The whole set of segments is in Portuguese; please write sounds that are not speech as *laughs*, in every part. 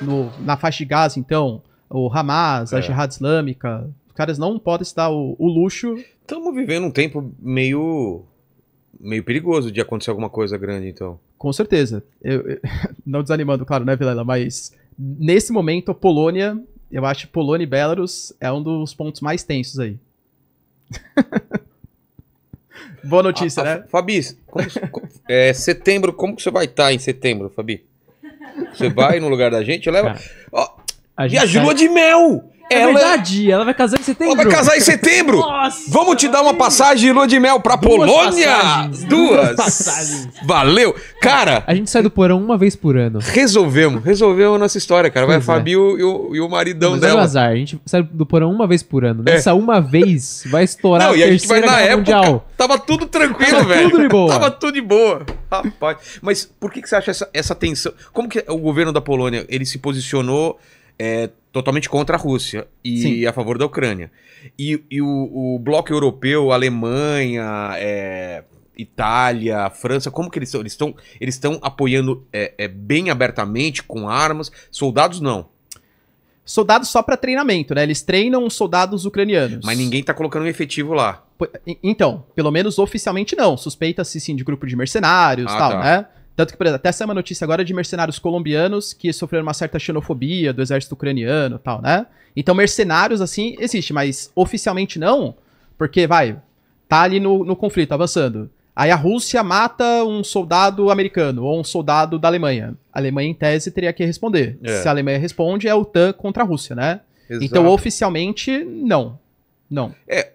no, na faixa de Gaza, então, o Hamas, é. a Jihad Islâmica, os caras não podem estar o, o luxo. Estamos vivendo um tempo meio meio perigoso de acontecer alguma coisa grande, então. Com certeza. Eu, eu, *laughs* não desanimando, claro, né, Vilela? Mas nesse momento, a Polônia, eu acho que Polônia e Belarus é um dos pontos mais tensos aí. *laughs* Boa notícia, né? Fabi, como, é, setembro, como que você vai estar tá em setembro, Fabi? Você vai no lugar da gente, leva. ó, a gente lua de mel! É ela... verdade, ela vai casar em setembro. Ela vai casar em setembro. Nossa, Vamos te dar uma passagem de lua de mel pra duas Polônia. Passagens, duas. passagens. Valeu. Cara. A gente sai do porão uma vez por ano. Resolvemos, resolvemos a nossa história, cara. Vai pois a Fabio é. e, o, e, o, maridão Mas dela. É o azar, a gente sai do porão uma vez por ano. É. Nessa é. uma vez vai estourar Não, a e a gente vai na época. Mundial. Tava tudo tranquilo, tava velho. Tudo de boa. Tava tudo de boa. Rapaz. Mas por que, que você acha essa, essa tensão? Como que é o governo da Polônia ele se posicionou? é totalmente contra a Rússia e Sim. a favor da Ucrânia. E, e o, o, bloco europeu, Alemanha, é, Itália, França, como que eles estão? Eles estão eles apoiando é, é, bem abertamente com armas, soldados não. Soldados só para treinamento, né? Eles treinam soldados ucranianos. Mas ninguém tá colocando um efetivo lá. Então, pelo menos oficialmente não. Suspeita-se sim de grupo de mercenários e ah, tal, tá. né? Tanto que, por exemplo, até essa é uma notícia agora de mercenários colombianos que sofreram uma certa xenofobia do exército ucraniano tal, né? Então, mercenários, assim, existe, mas oficialmente não, porque, vai, tá ali no, no conflito, avançando. Aí a Rússia mata um soldado americano ou um soldado da Alemanha. A Alemanha, em tese, teria que responder. É. Se a Alemanha responde, é a OTAN contra a Rússia, né? Exato. Então, oficialmente, não. Não. É,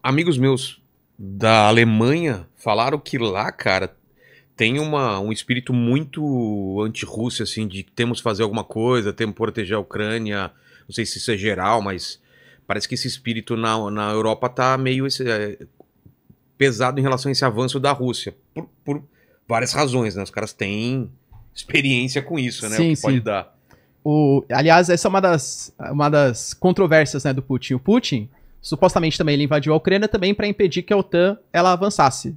amigos meus da Alemanha falaram que lá, cara, tem uma, um espírito muito anti-Rússia, assim, de temos que fazer alguma coisa, temos que proteger a Ucrânia. Não sei se isso é geral, mas parece que esse espírito na, na Europa está meio esse, é, pesado em relação a esse avanço da Rússia. Por, por, várias razões, né? Os caras têm experiência com isso, né? Sim, o que sim. pode dar. O, aliás, essa é uma das, uma das controvérsias né, do Putin. O Putin, supostamente também, ele invadiu a Ucrânia também para impedir que a OTAN ela avançasse.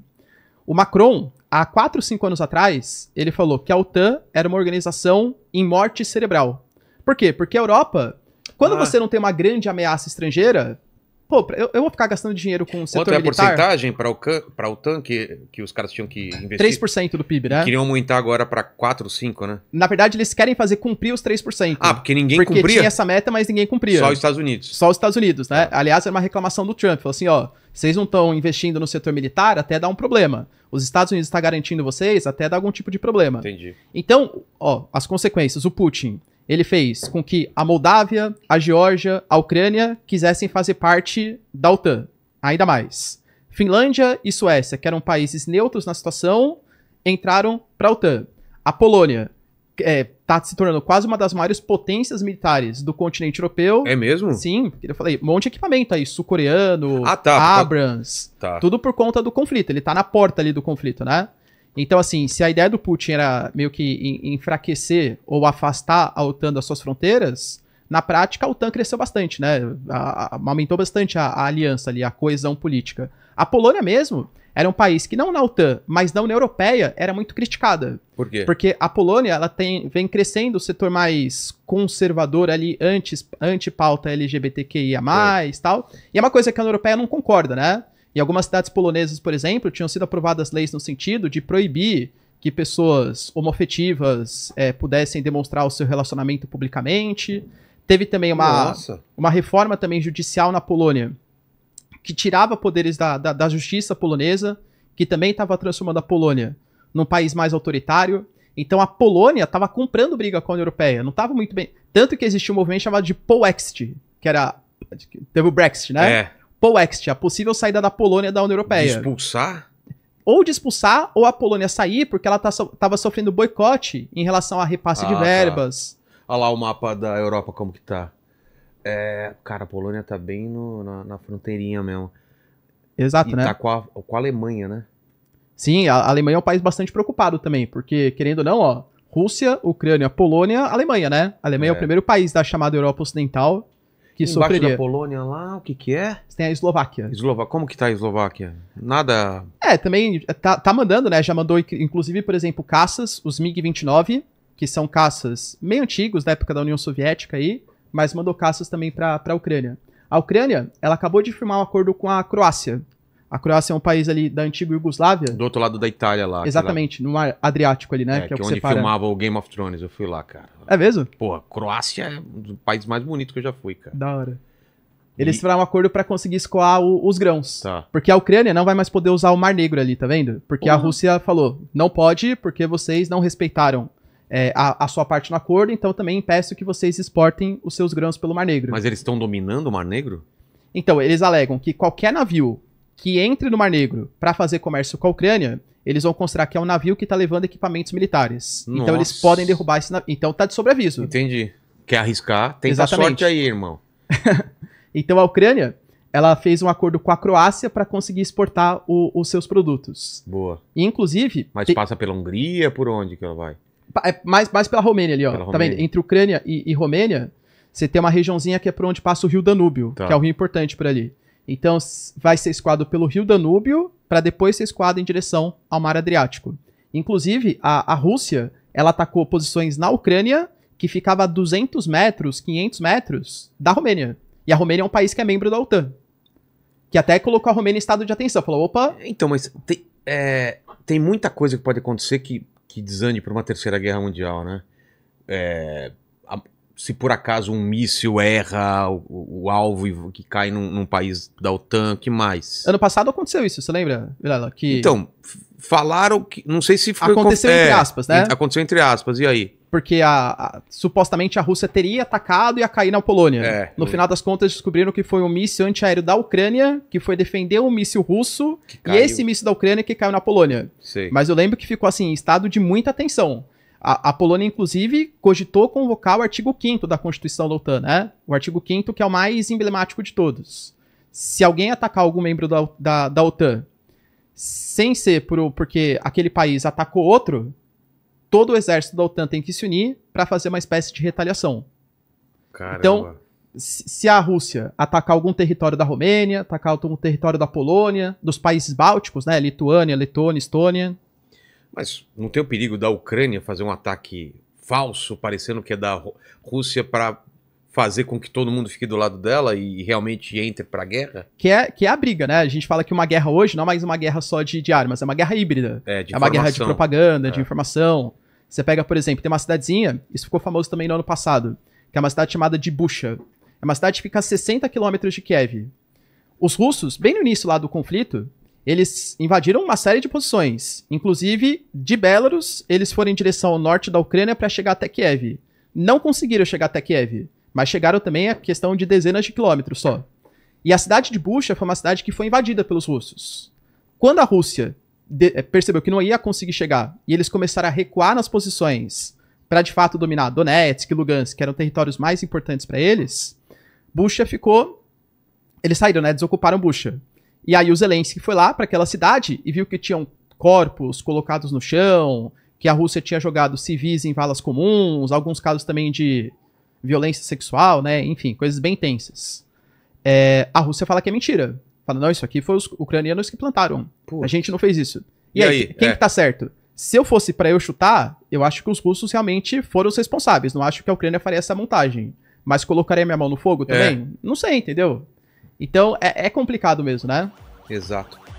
O Macron, há 4, 5 anos atrás, ele falou que a OTAN era uma organização em morte cerebral. Por quê? Porque a Europa, quando ah. você não tem uma grande ameaça estrangeira, Pô, eu, eu vou ficar gastando dinheiro com o setor Quanto é a militar? porcentagem para o, tanque TAN que, que os caras tinham que investir? 3% do PIB, né? Queriam aumentar agora para 4, 5, né? Na verdade, eles querem fazer cumprir os 3%. Ah, porque ninguém porque cumpria? Porque tinha essa meta, mas ninguém cumpria. Só os Estados Unidos. Só os Estados Unidos, né? Ah. Aliás, era uma reclamação do Trump. Falou assim, ó, vocês não estão investindo no setor militar até dá um problema. Os Estados Unidos está garantindo vocês até dá algum tipo de problema. Entendi. Então, ó, as consequências. O Putin ele fez com que a Moldávia, a Geórgia, a Ucrânia quisessem fazer parte da OTAN, ainda mais. Finlândia e Suécia, que eram países neutros na situação, entraram para a OTAN. A Polônia está é, tá se tornando quase uma das maiores potências militares do continente europeu. É mesmo? Sim, eu falei, um monte de equipamento aí, sul-coreano, ah, tá, tá. Abrams, tá. tudo por conta do conflito. Ele está na porta ali do conflito, né? Então, assim, se a ideia do Putin era meio que enfraquecer ou afastar a OTAN das suas fronteiras, na prática a OTAN cresceu bastante, né? A, a, aumentou bastante a, a, aliança ali, a coesão política. A Polônia mesmo era um país que não na OTAN, mas na União Europeia era muito criticada. Por quê? Porque a Polônia ela tem, vem crescendo o setor mais conservador ali, antes, anti-pauta LGBTQIA+, é. tal. E é uma coisa que a União Europeia não concorda, né? Em algumas cidades polonesas, por exemplo, tinham sido aprovadas leis no sentido de proibir que pessoas homofetivas é, pudessem demonstrar o seu relacionamento publicamente. Teve também uma, uma reforma também judicial na Polônia que tirava poderes da, da, da justiça polonesa, que também estava transformando a Polônia num país mais autoritário. Então a Polônia estava comprando briga com a União Europeia, não estava muito bem. Tanto que existia um movimento chamado de Polexit, que era. Teve o Brexit, né? É. Poexit, a possível saída da Polônia da União Europeia. De expulsar? Ou de expulsar, ou a Polônia sair, porque ela estava tá sofrendo boicote em relação a repasse ah, de tá. verbas. Tá. Olha lá o mapa da Europa como que tá. É, cara, a Polônia tá bem no, na, na, fronteirinha mesmo. Exato, e né? Tá com a, com a Alemanha, né? Sim, a Alemanha é um país bastante preocupado também, porque, querendo ou não, ó, Rússia, Ucrânia, Polônia, Alemanha, né? A Alemanha é. é o primeiro país da chamada Europa Ocidental que Embaixo sofreria. da Polônia lá, o que que é? tem a Eslováquia. Eslova... Como que tá a Eslováquia? Nada... É, também tá, tá mandando, né? Já mandou, inclusive, por exemplo, caças, os MiG-29, que são caças meio antigos, da época da União Soviética aí, mas mandou caças também para a Ucrânia. A Ucrânia, ela acabou de firmar um acordo com a Croácia, a Croácia é um país ali da antiga Iugoslávia. Do outro lado da Itália lá. Exatamente, lá. no mar Adriático ali, né? É, é que, que é onde separa... filmava o Game of Thrones, eu fui lá, cara. É mesmo? Pô, Croácia é um dos países mais bonitos que eu já fui, cara. Da hora. Eles fizeram um acordo para conseguir escoar o, os grãos. Tá. Porque a Ucrânia não vai mais poder usar o Mar Negro ali, tá vendo? Porque uhum. a Rússia falou, não pode, porque vocês não respeitaram é, a, a, sua parte no acordo, então também peço que vocês exportem os seus grãos pelo Mar Negro. Mas eles estão dominando o Mar Negro? Então, eles alegam que qualquer navio que entre no Mar Negro para fazer comércio com a Ucrânia, eles vão considerar que é um navio que está levando equipamentos militares. Nossa. Então eles podem derrubar esse navio. Então tá de sobreaviso. Entendi. Quer arriscar? Tem sorte aí, irmão. *laughs* então a Ucrânia, ela fez um acordo com a Croácia para conseguir exportar o, os seus produtos. Boa. E, inclusive. Mas passa pela Hungria, por onde que ela vai? É mais, mais pela Romênia ali, ó. tá vendo? Entre Ucrânia e, e Romênia, você tem uma regiãozinha que é por onde passa o rio Danúbio, tá. que é o rio importante por ali. Então vai ser escoado pelo rio Danúbio para depois ser escoado em direção ao mar Adriático. Inclusive, a, a Rússia ela atacou posições na Ucrânia que ficava a 200 metros, 500 metros da Romênia. E a Romênia é um país que é membro da OTAN. Que até colocou a Romênia em estado de atenção. Falou, opa... Então, mas tem, é, tem muita coisa que pode acontecer que, que desande para uma terceira guerra mundial, né? É, a, se por acaso um míssil erra o, o, o alvo que cai num, num, país da OTAN, que mais? Ano passado aconteceu isso, você lembra, Vilela? Que... Então, falaram que. Não sei se foi. Aconteceu com... entre é, aspas, né? Aconteceu entre aspas, e aí? Porque a, a, supostamente a Rússia teria atacado e ia cair na Polônia. É, no é. final das contas, descobriram que foi um míssil antiaéreo da Ucrânia que foi defender um míssil russo e esse míssil da Ucrânia que caiu na Polônia. Sei. Mas eu lembro que ficou assim, em estado de muita tensão. A, a, Polônia, inclusive, cogitou convocar o artigo 5 da Constituição da OTAN, né? O artigo 5 que é o mais emblemático de todos. Se alguém atacar algum membro da, da, da OTAN, sem ser por, porque aquele país atacou outro, todo o exército da OTAN tem que se unir para fazer uma espécie de retaliação. Caramba. Então, se a Rússia atacar algum território da Romênia, atacar algum território da Polônia, dos países bálticos, né? Lituânia, Letônia, Estônia, mas não tem o perigo da Ucrânia fazer um ataque falso, parecendo que é da Rússia, para fazer com que todo mundo fique do lado dela e realmente entre para a guerra? Que é, que é a briga, né? A gente fala que uma guerra hoje não é mais uma guerra só de, de armas, é uma guerra híbrida. É, de é uma guerra de propaganda, é. de informação. Você pega, por exemplo, tem uma cidadezinha, isso ficou famoso também no ano passado, que é uma cidade chamada de Bucha. É uma cidade que fica a 60 quilômetros de Kiev. Os russos, bem no início lá do conflito, eles invadiram uma série de posições. Inclusive, de Belarus, eles foram em direção ao norte da Ucrânia para chegar até Kiev. Não conseguiram chegar até Kiev, mas chegaram também a questão de dezenas de quilômetros só. E a cidade de Bucha foi uma cidade que foi invadida pelos russos. Quando a Rússia eh, percebeu que não ia conseguir chegar e eles começaram a recuar nas posições para de fato dominar Donetsk e Lugansk, que eram territórios mais importantes para eles, Bucha ficou. Eles saíram, né? Desocuparam Bucha. E aí o Zelensky foi lá para aquela cidade e viu que tinham corpos colocados no chão, que a Rússia tinha jogado civis em valas comuns, alguns casos também de violência sexual, né? Enfim, coisas bem tensas. É, a Rússia fala que é mentira. Fala, não, isso aqui foi os ucranianos que plantaram. A gente não fez isso. E, e aí, aí, quem é. que tá certo? Se eu fosse para eu chutar, eu acho que os russos realmente foram os responsáveis. Não acho que a Ucrânia faria essa montagem. Mas colocaria minha mão no fogo é. também? É. Não sei, entendeu? Então é, é complicado mesmo, né? Exato.